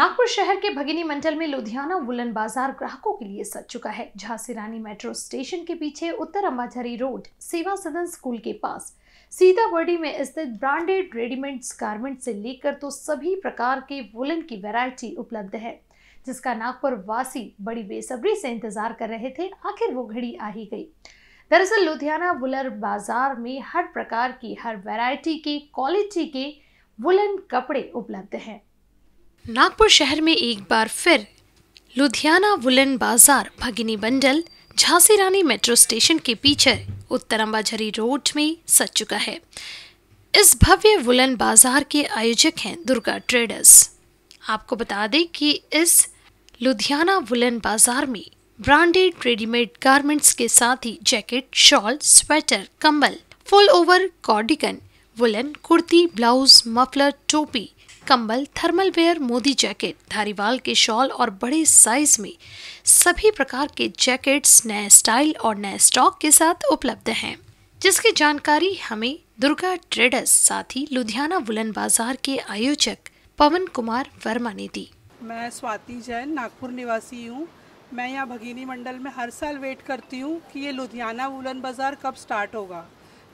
नागपुर शहर के भगिनी मंडल में लुधियाना वुलन बाजार ग्राहकों के लिए सज चुका है झांसी रानी मेट्रो स्टेशन के पीछे उत्तर अम्बाझरी रोड सेवा सदन स्कूल के पास सीतावर्डी में स्थित ब्रांडेड रेडीमेड गारमेंट से लेकर तो सभी प्रकार के वुलन की वैरायटी उपलब्ध है जिसका नागपुर वासी बड़ी बेसब्री से इंतजार कर रहे थे आखिर वो घड़ी आ ही गई दरअसल लुधियाना वुलर बाजार में हर प्रकार की हर वैरायटी के क्वालिटी के वुलन कपड़े उपलब्ध हैं नागपुर शहर में एक बार फिर लुधियाना वुलन बाजार भगिनी bundle Jhansi Rani metro station के पीछे उत्तर अम्बाझरी रोड में सज चुका है इस भव्य वुलन बाजार के आयोजक हैं दुर्गा ट्रेडर्स आपको बता दें कि इस लुधियाना वुलन बाजार में ब्रांडेड रेडीमेड गारमेंट्स के साथ ही जैकेट शॉल स्वेटर कंबल full over cardigan woollen kurti blouse muffler टोपी कंबल thermal wear Modi jacket Dhariwal के शॉल और बड़े साइज में सभी प्रकार के जैकेट्स नए स्टाइल और नए स्टॉक के साथ उपलब्ध हैं जिसकी जानकारी हमें दुर्गा ट्रेडर्स साथ ही लुधियाना वुलन बाजार के आयोजक पवन कुमार वर्मा ने दी मैं स्वाति जैन नागपुर निवासी हूँ मैं यहाँ भगिनी मंडल में हर साल वेट करती हूँ कि ये लुधियाना वुलन बाज़ार कब स्टार्ट होगा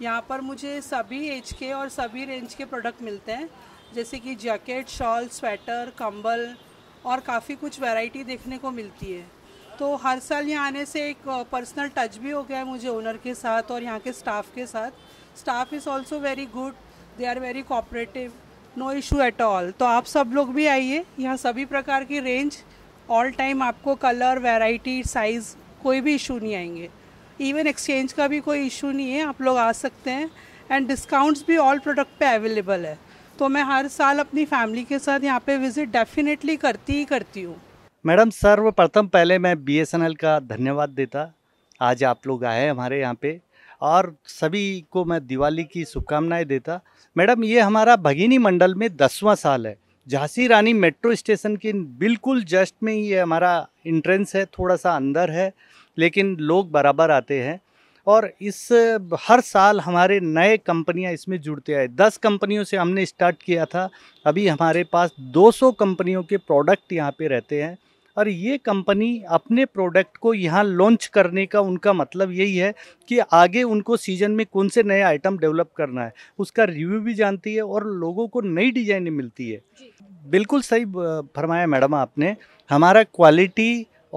यहाँ पर मुझे सभी एज के और सभी रेंज के प्रोडक्ट मिलते हैं जैसे कि जैकेट शॉल स्वेटर कंबल और काफ़ी कुछ वैरायटी देखने को मिलती है तो हर साल यहाँ आने से एक पर्सनल टच भी हो गया है मुझे ओनर के साथ और यहाँ के स्टाफ के साथ staff is also very good they are very cooperative no issue at all तो आप सब लोग भी आइए यहाँ सभी प्रकार की रेंज ऑल टाइम आपको कलर वेराइटी साइज़ कोई भी इशू नहीं आएंगे इवन एक्सचेंज का भी कोई इशू नहीं है आप लोग आ सकते हैं एंड डिस्काउंट्स भी ऑल प्रोडक्ट पे अवेलेबल है तो मैं हर साल अपनी फैमिली के साथ यहाँ पे विजिट डेफिनेटली करती ही करती हूँ मैडम सर्वप्रथम पहले मैं बी का धन्यवाद देता आज आप लोग आए हमारे यहाँ पे और सभी को मैं दिवाली की शुभकामनाएं देता मैडम ये हमारा भगिनी मंडल में दसवां साल है झांसी रानी मेट्रो स्टेशन के बिल्कुल जस्ट में ही ये हमारा इंट्रेंस है थोड़ा सा अंदर है लेकिन लोग बराबर आते हैं और इस हर साल हमारे नए कंपनियां इसमें जुड़ते आए दस कंपनियों से हमने स्टार्ट किया था अभी हमारे पास 200 कंपनियों के प्रोडक्ट यहाँ पे रहते हैं और ये कंपनी अपने प्रोडक्ट को यहाँ लॉन्च करने का उनका मतलब यही है कि आगे उनको सीजन में कौन से नए आइटम डेवलप करना है उसका रिव्यू भी जानती है और लोगों को नई डिजाइने मिलती है बिल्कुल सही फरमाया मैडम आपने हमारा क्वालिटी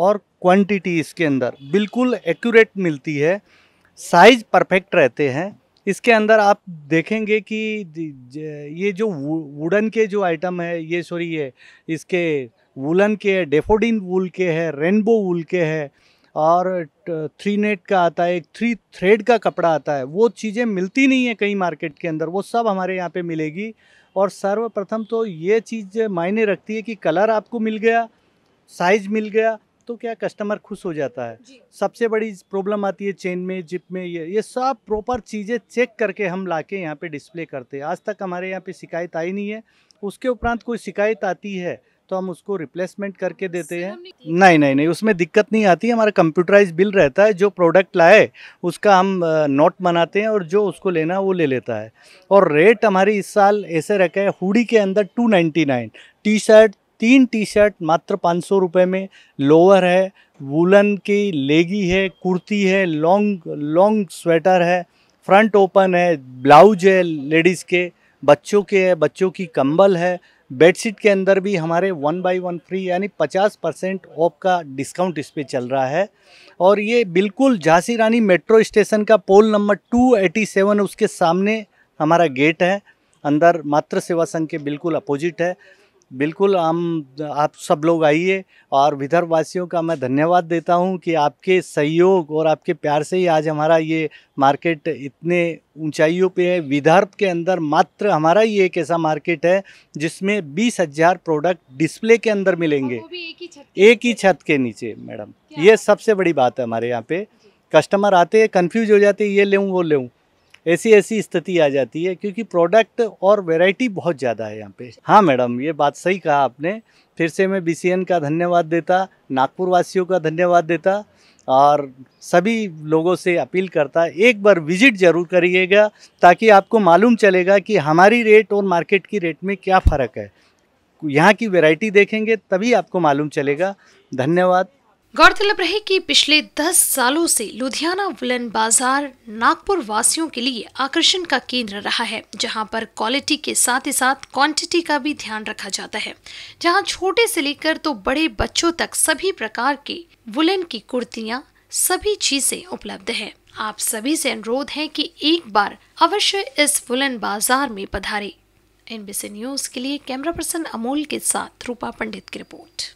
और क्वांटिटी इसके अंदर बिल्कुल एक्यूरेट मिलती है साइज परफेक्ट रहते हैं इसके अंदर आप देखेंगे कि ये जो वुडन के जो आइटम है ये सॉरी ये इसके वुलन के है डेफोडिन वूल के है रेनबो वूल के है और थ्री नेट का आता है एक थ्री थ्रेड का कपड़ा आता है वो चीज़ें मिलती नहीं है कहीं मार्केट के अंदर वो सब हमारे यहाँ पे मिलेगी और सर्वप्रथम तो ये चीज़ मायने रखती है कि कलर आपको मिल गया साइज मिल गया तो क्या कस्टमर खुश हो जाता है सबसे बड़ी प्रॉब्लम आती है चेन में जिप में ये ये सब प्रॉपर चीज़ें चेक करके हम ला के यहाँ पर डिस्प्ले करते हैं आज तक हमारे यहाँ पर शिकायत आई नहीं है उसके उपरांत कोई शिकायत आती है तो हम उसको रिप्लेसमेंट करके देते हैं नहीं नहीं नहीं उसमें दिक्कत नहीं आती हमारा कंप्यूटराइज बिल रहता है जो प्रोडक्ट लाए उसका हम नोट बनाते हैं और जो उसको लेना वो ले लेता है और रेट हमारी इस साल ऐसे रखा है हुडी के अंदर टू नाइन टी शर्ट तीन टी शर्ट मात्र पाँच सौ रुपये में लोअर है वुलन की लेगी है कुर्ती है लॉन्ग लॉन्ग स्वेटर है फ्रंट ओपन है ब्लाउज है लेडीज़ के बच्चों के है बच्चों की कंबल है बेडशीट के अंदर भी हमारे वन बाई वन फ्री यानी पचास परसेंट ऑफ का डिस्काउंट इस पर चल रहा है और ये बिल्कुल झांसी रानी मेट्रो स्टेशन का pole number two eighty seven उसके सामने हमारा गेट है अंदर मात्र सेवा संघ के बिल्कुल अपोजिट है बिल्कुल हम आप सब लोग आइए और विदर्भ वासियों का मैं धन्यवाद देता हूं कि आपके सहयोग और आपके प्यार से ही आज हमारा ये मार्केट इतने ऊंचाइयों पे है विदर्भ के अंदर मात्र हमारा ही एक ऐसा मार्केट है जिसमें बीस हजार प्रोडक्ट डिस्प्ले के अंदर मिलेंगे एक ही छत के नीचे मैडम ये सबसे बड़ी बात है हमारे यहाँ पे कस्टमर आते हैं कन्फ्यूज हो जाते हैं ये लेऊँ वो लेऊँ ऐसी ऐसी स्थिति आ जाती है क्योंकि प्रोडक्ट और वैरायटी बहुत ज़्यादा है यहाँ पे हाँ मैडम ये बात सही कहा आपने फिर से मैं बी का धन्यवाद देता नागपुर वासियों का धन्यवाद देता और सभी लोगों से अपील करता एक बार विजिट ज़रूर करिएगा ताकि आपको मालूम चलेगा कि हमारी रेट और मार्केट की रेट में क्या फ़र्क है यहाँ की वैरायटी देखेंगे तभी आपको मालूम चलेगा धन्यवाद गौरतलब रहे कि पिछले 10 सालों से लुधियाना वुलन बाजार नागपुर वासियों के लिए आकर्षण का केंद्र रहा है जहां पर क्वालिटी के साथ ही साथ क्वांटिटी का भी ध्यान रखा जाता है जहां छोटे से लेकर तो बड़े बच्चों तक सभी प्रकार के वुलन की कुर्तियां सभी चीजें उपलब्ध है आप सभी से अनुरोध है कि एक बार अवश्य इस वुलन बाजार में पधारे एनबीसी न्यूज के लिए कैमरा पर्सन अमोल के साथ रूपा पंडित की रिपोर्ट